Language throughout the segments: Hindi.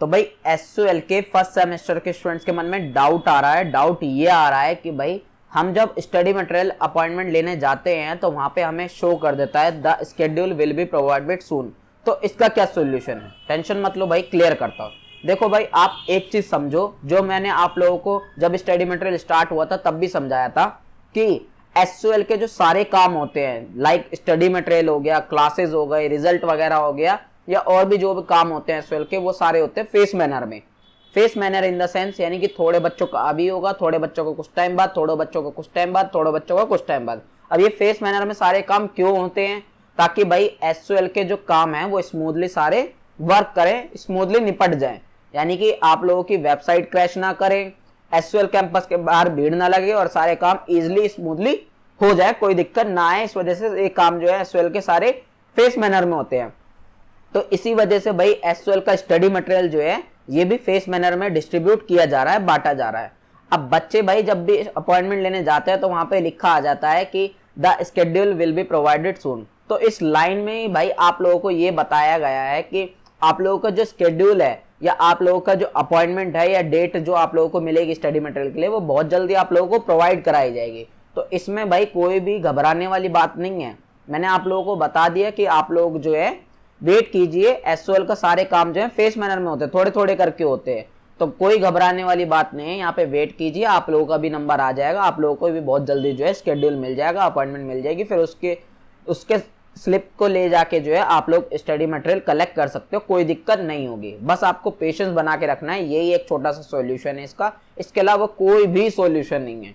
तो भाई एस के फर्स्ट सेमेस्टर के स्टूडेंट्स के मन में डाउट आ रहा है डाउट ये आ रहा है कि भाई हम जब स्टडी मटेरियल अपॉइंटमेंट लेने जाते हैं तो वहाँ पे हमें शो कर देता है the schedule will be provided soon तो इसका क्या सोल्यूशन है टेंशन मत लो भाई क्लियर करता हूँ देखो भाई आप एक चीज़ समझो जो मैंने आप लोगों को जब स्टडी मटेरियल स्टार्ट हुआ था तब भी समझाया था कि एस के जो सारे काम होते हैं लाइक स्टडी मटेरियल हो गया क्लासेस हो गए रिजल्ट वगैरह हो गया या और भी जो भी काम होते हैं स्वेल के वो सारे होते हैं फेस मैनर में phase manner in the sense यानी कि थोड़े बच्चों का अभी होगा थोड़े बच्चों को कुछ टाइम बाद थोड़े बच्चों को कुछ टाइम बाद थोड़े बच्चों का कुछ टाइम बाद अब ये फेस मैनर में सारे काम क्यों होते हैं ताकि भाई एस के जो काम है वो स्मूथली सारे वर्क करें स्मूथली निपट जाए यानी कि आप लोगों की वेबसाइट क्रैश ना करें एस कैंपस के बाहर भीड़ ना लगे और सारे काम इजिली स्मूथली हो जाए कोई दिक्कत ना आए इस वजह से ये काम जो है एस के सारे फेस मैनर में होते हैं तो इसी वजह से भाई एस का स्टडी मटेरियल जो है ये भी फेस मैनर में डिस्ट्रीब्यूट किया जा रहा है बांटा जा रहा है अब बच्चे भाई जब भी अपॉइंटमेंट लेने जाते हैं तो वहाँ पे लिखा आ जाता है कि the schedule will be provided soon तो इस लाइन में ही भाई आप लोगों को ये बताया गया है कि आप लोगों का जो स्केड्यूल है या आप लोगों का जो अपॉइंटमेंट है या डेट जो आप लोगों को मिलेगी स्टडी मटेरियल के लिए वो बहुत जल्दी आप लोगों को प्रोवाइड कराई जाएगी तो इसमें भाई कोई भी घबराने वाली बात नहीं है मैंने आप लोगों को बता दिया कि आप लोग जो है वेट कीजिए एसओएल का सारे काम जो है फेस मैनर में होते हैं थोड़े थोड़े करके होते हैं तो कोई घबराने वाली बात नहीं है यहाँ पे वेट कीजिए आप लोगों का भी नंबर आ जाएगा आप लोगों को भी बहुत जल्दी जो है स्केड्यूल मिल जाएगा अपॉइंटमेंट मिल जाएगी फिर उसके उसके स्लिप को ले जाके जो है आप लोग स्टडी मटेरियल कलेक्ट कर सकते हो कोई दिक्कत नहीं होगी बस आपको पेशेंस बना के रखना है यही एक छोटा सा सॉल्यूशन है इसका इसके अलावा कोई भी सॉल्यूशन नहीं है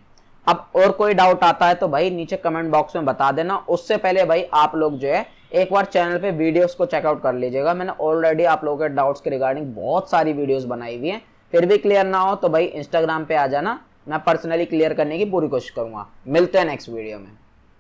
अब और कोई डाउट आता है तो भाई नीचे कमेंट बॉक्स में बता देना उससे पहले भाई आप लोग जो है एक बार चैनल पे वीडियोस को चेकआउट कर लीजिएगा मैंने ऑलरेडी आप लोगों के डाउट्स के रिगार्डिंग बहुत सारी वीडियोस बनाई हुई हैं फिर भी क्लियर ना हो तो भाई इंस्टाग्राम पे आ जाना मैं पर्सनली क्लियर करने की पूरी कोशिश करूंगा मिलते हैं नेक्स्ट वीडियो में